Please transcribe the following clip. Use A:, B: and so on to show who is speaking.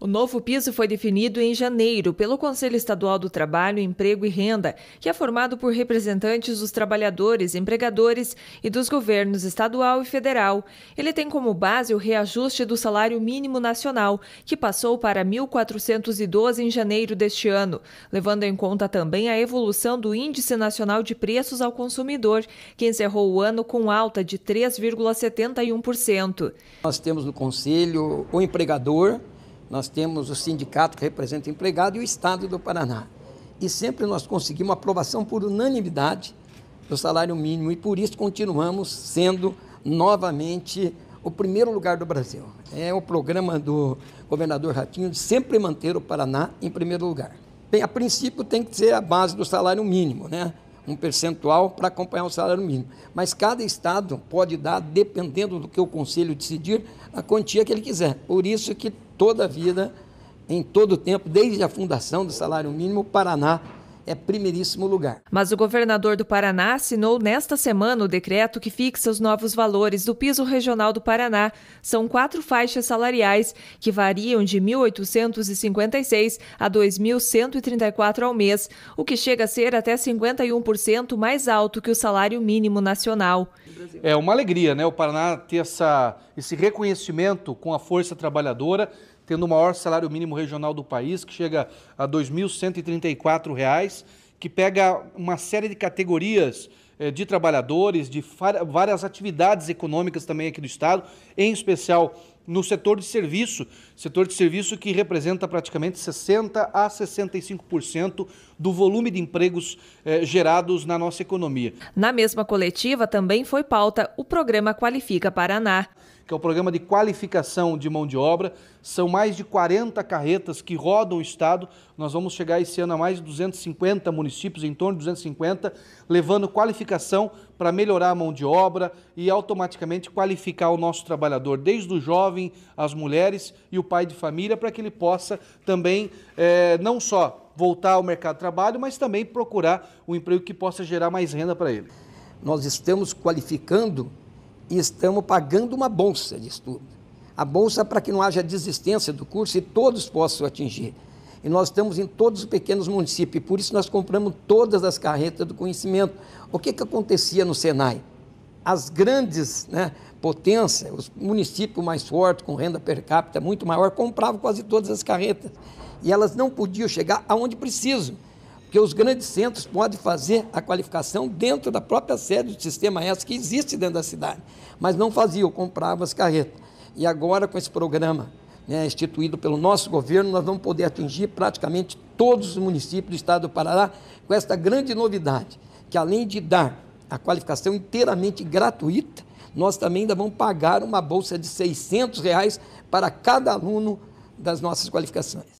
A: O novo piso foi definido em janeiro pelo Conselho Estadual do Trabalho, Emprego e Renda, que é formado por representantes dos trabalhadores, empregadores e dos governos estadual e federal. Ele tem como base o reajuste do salário mínimo nacional, que passou para 1.412 em janeiro deste ano, levando em conta também a evolução do Índice Nacional de Preços ao Consumidor, que encerrou o ano com alta de 3,71%. Nós temos
B: no Conselho o empregador nós temos o sindicato que representa o empregado e o Estado do Paraná. E sempre nós conseguimos aprovação por unanimidade do salário mínimo e por isso continuamos sendo novamente o primeiro lugar do Brasil. É o programa do governador Ratinho de sempre manter o Paraná em primeiro lugar. Bem, a princípio tem que ser a base do salário mínimo, né? um percentual para acompanhar o salário mínimo. Mas cada estado pode dar, dependendo do que o conselho decidir, a quantia que ele quiser. Por isso que toda a vida, em todo o tempo, desde a fundação do salário mínimo, o Paraná é primeiríssimo
A: lugar. Mas o governador do Paraná assinou nesta semana o decreto que fixa os novos valores do piso regional do Paraná. São quatro faixas salariais que variam de 1.856 a 2.134 ao mês, o que chega a ser até 51% mais alto que o salário mínimo nacional.
C: É uma alegria, né, o Paraná ter essa, esse reconhecimento com a força trabalhadora tendo o maior salário mínimo regional do país, que chega a R$ reais que pega uma série de categorias eh, de trabalhadores, de várias atividades econômicas também aqui do Estado, em especial no setor de serviço, setor de serviço que representa praticamente 60 a 65% do volume de empregos eh, gerados na nossa economia.
A: Na mesma coletiva também foi pauta o programa Qualifica Paraná
C: que é o programa de qualificação de mão de obra. São mais de 40 carretas que rodam o estado. Nós vamos chegar esse ano a mais de 250 municípios, em torno de 250, levando qualificação para melhorar a mão de obra e automaticamente qualificar o nosso trabalhador, desde o jovem jovem, as mulheres e o pai de família, para que ele possa também é, não só voltar ao mercado de trabalho, mas também procurar um emprego que possa gerar mais renda para ele. Nós estamos qualificando
B: e estamos pagando uma bolsa de estudo. A bolsa para que não haja desistência do curso e todos possam atingir. E nós estamos em todos os pequenos municípios, e por isso nós compramos todas as carretas do conhecimento. O que, que acontecia no Senai? as grandes né, potências, os municípios mais fortes, com renda per capita muito maior, compravam quase todas as carretas. E elas não podiam chegar aonde precisam, porque os grandes centros podem fazer a qualificação dentro da própria sede do sistema S que existe dentro da cidade. Mas não faziam, compravam as carretas. E agora, com esse programa né, instituído pelo nosso governo, nós vamos poder atingir praticamente todos os municípios do estado do Pará com esta grande novidade, que além de dar a qualificação inteiramente gratuita. Nós também ainda vamos pagar uma bolsa de 600 reais para cada aluno das nossas qualificações.